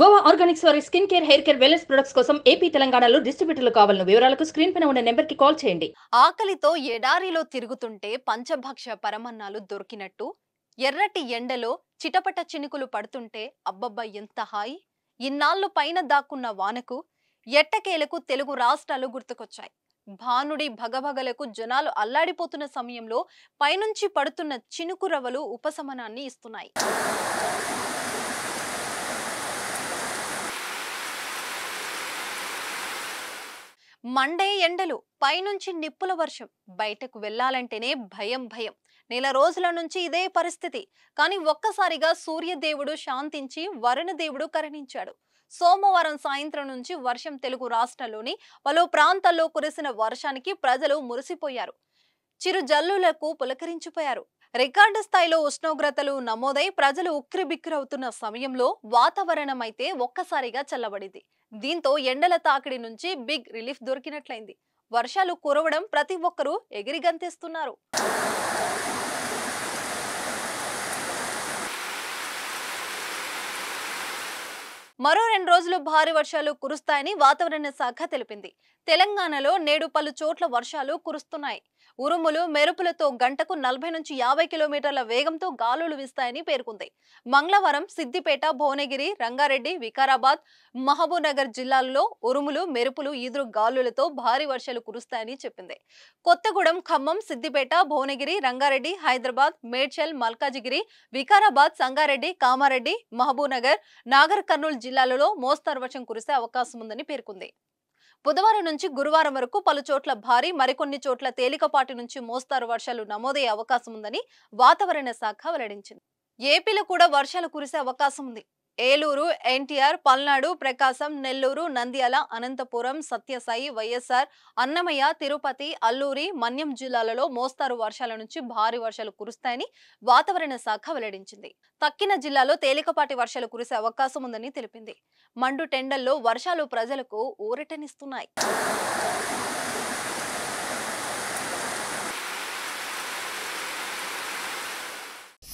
Goa organics వారి skin care hair care wellness products కోసం AP తెలంగాణలో డిస్ట్రిబ్యూటర్లు కావాలను వివరాలకు స్క్రీన్ పైన ఉన్న నెంబర్ కి కాల్ చేయండి ఆకలితో ఎడారిలో తిరుగుతుంటే పంచభక్ష పరమన్నాలు దొరికినట్టు ఎర్రటి ఎండలో చిటపట చినుకులు పడుతుంటే అబ్బబ్బ ఎంత హాయి ఇన్నాళ్ళు పైన దాక్కున్న వానకు ఎట్టకేలకు తెలుగు రాష్ట్రాలు గుర్తుకొచ్చాయి భానుడి భగభగలకు జనాలు అల్లాడిపోతున్న సమయంలో పైనుంచి పడుతున్న చినుకు రవలు ఉపశమనాన్ని ఇస్తున్నాయి మండే ఎండలు పైనుంచి నిప్పుల వర్షం బయటకు వెళ్లాలంటేనే భయం భయం నెల రోజుల నుంచి ఇదే పరిస్థితి కానీ ఒక్కసారిగా సూర్యదేవుడు శాంతించి వరుణదేవుడు కరణించాడు సోమవారం సాయంత్రం నుంచి వర్షం తెలుగు రాష్ట్రంలోని పలు ప్రాంతాల్లో కురిసిన వర్షానికి ప్రజలు మురిసిపోయారు చిరు జల్లులకు పులకరించిపోయారు రికార్డు స్థాయిలో ఉష్ణోగ్రతలు నమోదై ప్రజలు ఉక్కిరిబిక్కిరవుతున్న సమయంలో వాతావరణం అయితే ఒక్కసారిగా చల్లబడింది దీంతో ఎండల తాకిడి నుంచి బిగ్ రిలీఫ్ దొరికినట్లయింది వర్షాలు కురవడం ప్రతి ఒక్కరూ ఎగిరిగంతేస్తున్నారు మరో రెండు రోజులు భారీ వర్షాలు కురుస్తాయని వాతావరణ శాఖ తెలిపింది తెలంగాణలో నేడు పలు చోట్ల వర్షాలు కురుస్తున్నాయి ఉరుములు మెరుపులతో గంటకు నలభై నుంచి యాభై కిలోమీటర్ల వేగంతో గాలులు వీస్తాయని పేర్కొంది మంగళవారం సిద్దిపేట భువనగిరి రంగారెడ్డి వికారాబాద్ మహబూబ్నగర్ జిల్లాల్లో ఉరుములు మెరుపులు ఈదురు గాలులతో భారీ వర్షాలు కురుస్తాయని చెప్పింది కొత్తగూడెం ఖమ్మం సిద్దిపేట భువనగిరి రంగారెడ్డి హైదరాబాద్ మేడ్చల్ మల్కాజిగిరి వికారాబాద్ సంగారెడ్డి కామారెడ్డి మహబూబ్నగర్ నాగర్ కర్నూలు జిల్లాలలో మోస్తరు వర్షం కురిసే అవకాశం ఉందని పేర్కొంది బుధవారం నుంచి గురువారం వరకు పలు చోట్ల భారీ మరికొన్ని చోట్ల తేలికపాటి నుంచి మోస్తారు వర్షాలు నమోదయ్యే అవకాశం ఉందని వాతావరణ శాఖ వెల్లడించింది ఏపీలో కూడా వర్షాలు కురిసే అవకాశం ఉంది ఏలూరు ఎన్టీఆర్ పల్నాడు ప్రకాశం నెల్లూరు నంద్యాల అనంతపురం సత్యసాయి వైఎస్ఆర్ అన్నమయ్య తిరుపతి అల్లూరి మన్యం జిల్లాలలో మోస్తారు వర్షాల నుంచి భారీ వర్షాలు కురుస్తాయని వాతావరణ శాఖ వెల్లడించింది తక్కిన జిల్లాలో తేలికపాటి వర్షాలు కురిసే అవకాశం ఉందని తెలిపింది మండు టెండల్లో వర్షాలు ప్రజలకు ఊరటనిస్తున్నాయి